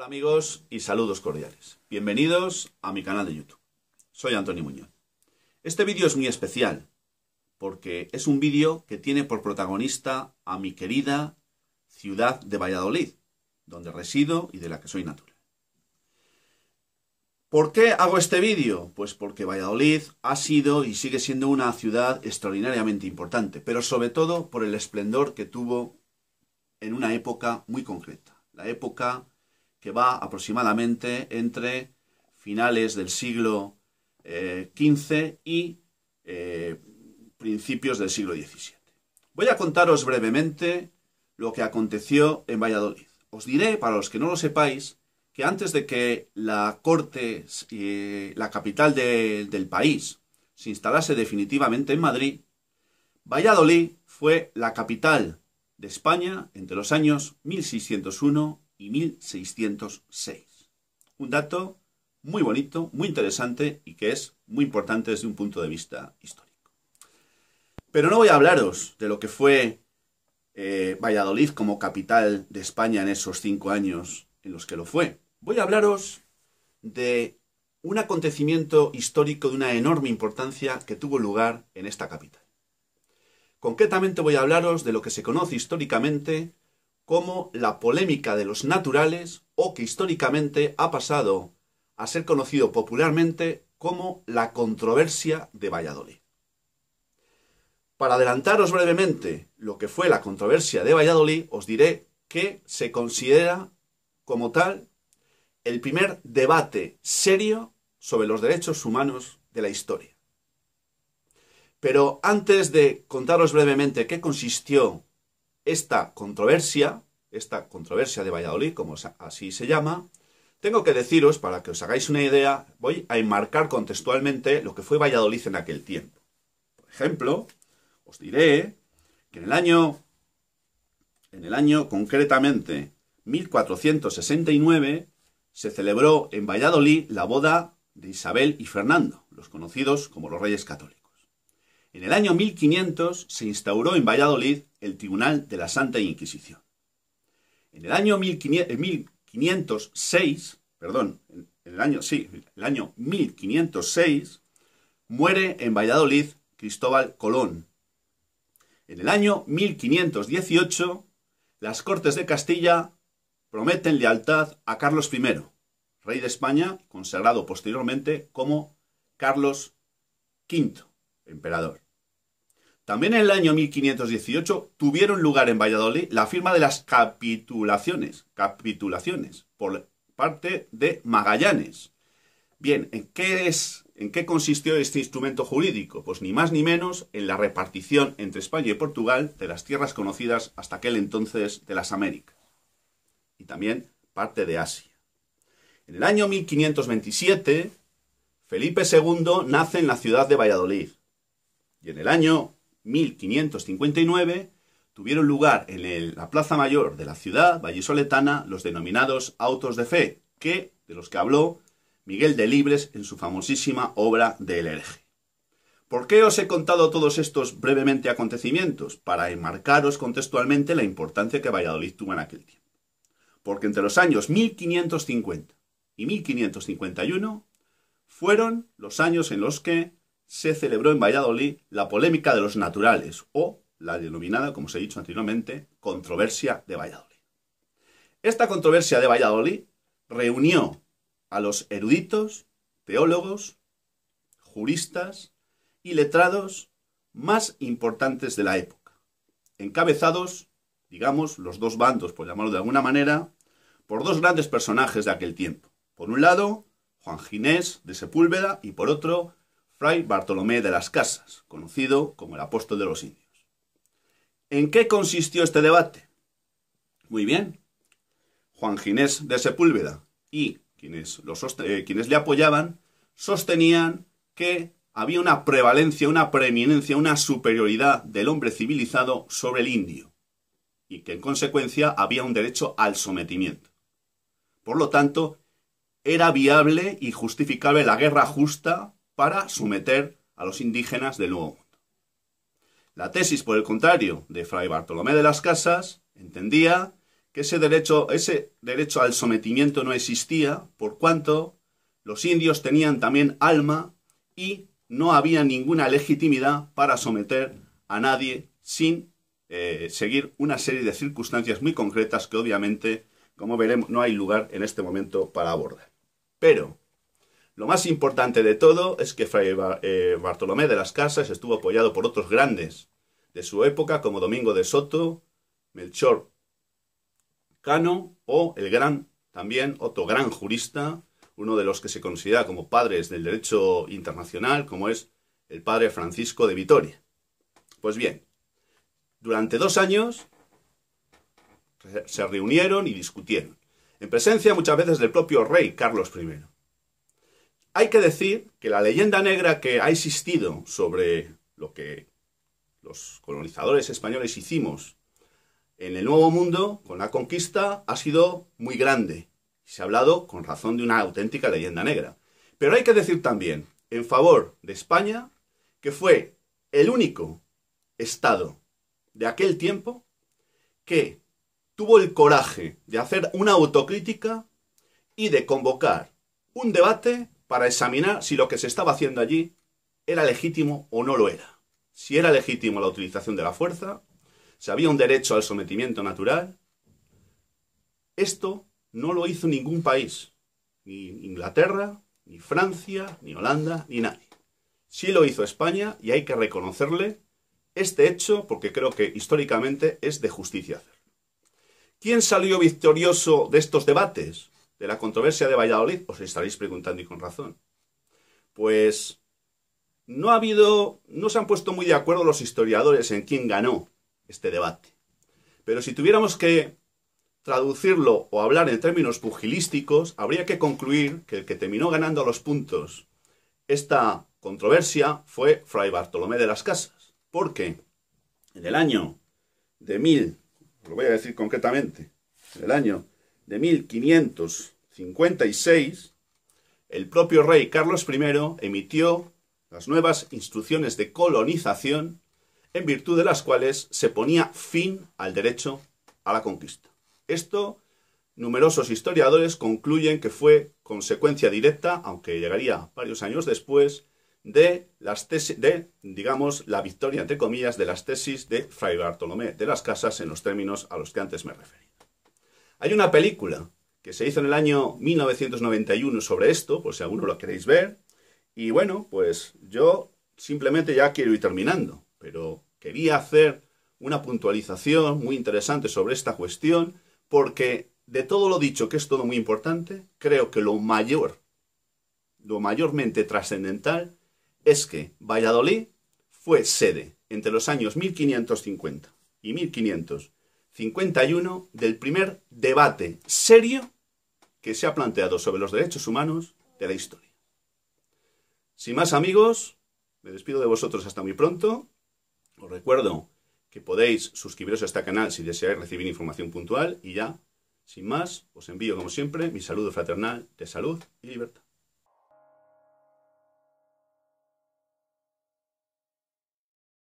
Hola amigos y saludos cordiales. Bienvenidos a mi canal de YouTube. Soy Antonio Muñoz. Este vídeo es muy especial porque es un vídeo que tiene por protagonista a mi querida ciudad de Valladolid, donde resido y de la que soy natural. ¿Por qué hago este vídeo? Pues porque Valladolid ha sido y sigue siendo una ciudad extraordinariamente importante, pero sobre todo por el esplendor que tuvo en una época muy concreta, la época que va aproximadamente entre finales del siglo XV eh, y eh, principios del siglo XVII. Voy a contaros brevemente lo que aconteció en Valladolid. Os diré, para los que no lo sepáis, que antes de que la corte, y eh, la capital del país, se instalase definitivamente en Madrid, Valladolid fue la capital de España entre los años 1601 y 1606. Un dato muy bonito, muy interesante y que es muy importante desde un punto de vista histórico. Pero no voy a hablaros de lo que fue eh, Valladolid como capital de España en esos cinco años en los que lo fue. Voy a hablaros de un acontecimiento histórico de una enorme importancia que tuvo lugar en esta capital. Concretamente voy a hablaros de lo que se conoce históricamente como la polémica de los naturales o que históricamente ha pasado a ser conocido popularmente como la controversia de Valladolid. Para adelantaros brevemente lo que fue la controversia de Valladolid, os diré que se considera como tal el primer debate serio sobre los derechos humanos de la historia. Pero antes de contaros brevemente qué consistió esta controversia, esta controversia de Valladolid, como así se llama, tengo que deciros, para que os hagáis una idea, voy a enmarcar contextualmente lo que fue Valladolid en aquel tiempo. Por ejemplo, os diré que en el año, en el año concretamente 1469, se celebró en Valladolid la boda de Isabel y Fernando, los conocidos como los Reyes Católicos. En el año 1500 se instauró en Valladolid el Tribunal de la Santa Inquisición. En el año 1506, perdón, en el año, el año muere en Valladolid Cristóbal Colón. En el año 1518, las Cortes de Castilla prometen lealtad a Carlos I, rey de España, consagrado posteriormente como Carlos V emperador. También en el año 1518 tuvieron lugar en Valladolid la firma de las capitulaciones, capitulaciones por parte de Magallanes. Bien, ¿en qué es en qué consistió este instrumento jurídico? Pues ni más ni menos en la repartición entre España y Portugal de las tierras conocidas hasta aquel entonces de las Américas y también parte de Asia. En el año 1527 Felipe II nace en la ciudad de Valladolid y en el año 1559 tuvieron lugar en la Plaza Mayor de la ciudad vallisoletana los denominados autos de fe, que, de los que habló Miguel de Libres en su famosísima obra del hereje. ¿Por qué os he contado todos estos brevemente acontecimientos? Para enmarcaros contextualmente la importancia que Valladolid tuvo en aquel tiempo. Porque entre los años 1550 y 1551 fueron los años en los que se celebró en Valladolid la polémica de los naturales o la denominada, como os he dicho anteriormente, controversia de Valladolid. Esta controversia de Valladolid reunió a los eruditos, teólogos, juristas y letrados más importantes de la época, encabezados, digamos, los dos bandos, por llamarlo de alguna manera, por dos grandes personajes de aquel tiempo. Por un lado, Juan Ginés de Sepúlveda y por otro, Fray Bartolomé de las Casas, conocido como el apóstol de los indios. ¿En qué consistió este debate? Muy bien. Juan Ginés de Sepúlveda y quienes, eh, quienes le apoyaban sostenían que había una prevalencia, una preeminencia, una superioridad del hombre civilizado sobre el indio, y que en consecuencia había un derecho al sometimiento. Por lo tanto, era viable y justificable la guerra justa para someter a los indígenas del Nuevo Mundo. La tesis, por el contrario, de Fray Bartolomé de las Casas, entendía que ese derecho, ese derecho al sometimiento no existía, por cuanto los indios tenían también alma y no había ninguna legitimidad para someter a nadie sin eh, seguir una serie de circunstancias muy concretas que obviamente, como veremos, no hay lugar en este momento para abordar. Pero lo más importante de todo es que Fray eh, Bartolomé de las Casas estuvo apoyado por otros grandes de su época como Domingo de Soto, Melchor Cano o el gran, también otro gran jurista, uno de los que se considera como padres del derecho internacional, como es el padre Francisco de Vitoria. Pues bien, durante dos años se reunieron y discutieron, en presencia muchas veces del propio rey Carlos I. Hay que decir que la leyenda negra que ha existido sobre lo que los colonizadores españoles hicimos en el Nuevo Mundo con la conquista ha sido muy grande. Se ha hablado con razón de una auténtica leyenda negra. Pero hay que decir también, en favor de España, que fue el único Estado de aquel tiempo que tuvo el coraje de hacer una autocrítica y de convocar un debate para examinar si lo que se estaba haciendo allí era legítimo o no lo era. Si era legítimo la utilización de la fuerza, si había un derecho al sometimiento natural. Esto no lo hizo ningún país, ni Inglaterra, ni Francia, ni Holanda, ni nadie. Sí lo hizo España y hay que reconocerle este hecho porque creo que históricamente es de justicia hacerlo. ¿Quién salió victorioso de estos debates? de la controversia de Valladolid, os estaréis preguntando y con razón. Pues no ha habido, no se han puesto muy de acuerdo los historiadores en quién ganó este debate. Pero si tuviéramos que traducirlo o hablar en términos pugilísticos, habría que concluir que el que terminó ganando los puntos esta controversia fue Fray Bartolomé de las Casas, porque en el año de mil, lo voy a decir concretamente, en el año de 1556, el propio rey Carlos I emitió las nuevas instrucciones de colonización, en virtud de las cuales se ponía fin al derecho a la conquista. Esto, numerosos historiadores concluyen que fue consecuencia directa, aunque llegaría varios años después, de las tesis, de, digamos, la victoria, entre comillas, de las tesis de Fray Bartolomé de las Casas en los términos a los que antes me refería. Hay una película que se hizo en el año 1991 sobre esto, por si alguno lo queréis ver. Y bueno, pues yo simplemente ya quiero ir terminando, pero quería hacer una puntualización muy interesante sobre esta cuestión, porque de todo lo dicho, que es todo muy importante, creo que lo mayor, lo mayormente trascendental, es que Valladolid fue sede entre los años 1550 y 1500 51 del primer debate serio que se ha planteado sobre los derechos humanos de la historia. Sin más amigos, me despido de vosotros hasta muy pronto. Os recuerdo que podéis suscribiros a este canal si deseáis recibir información puntual y ya, sin más, os envío como siempre mi saludo fraternal de salud y libertad.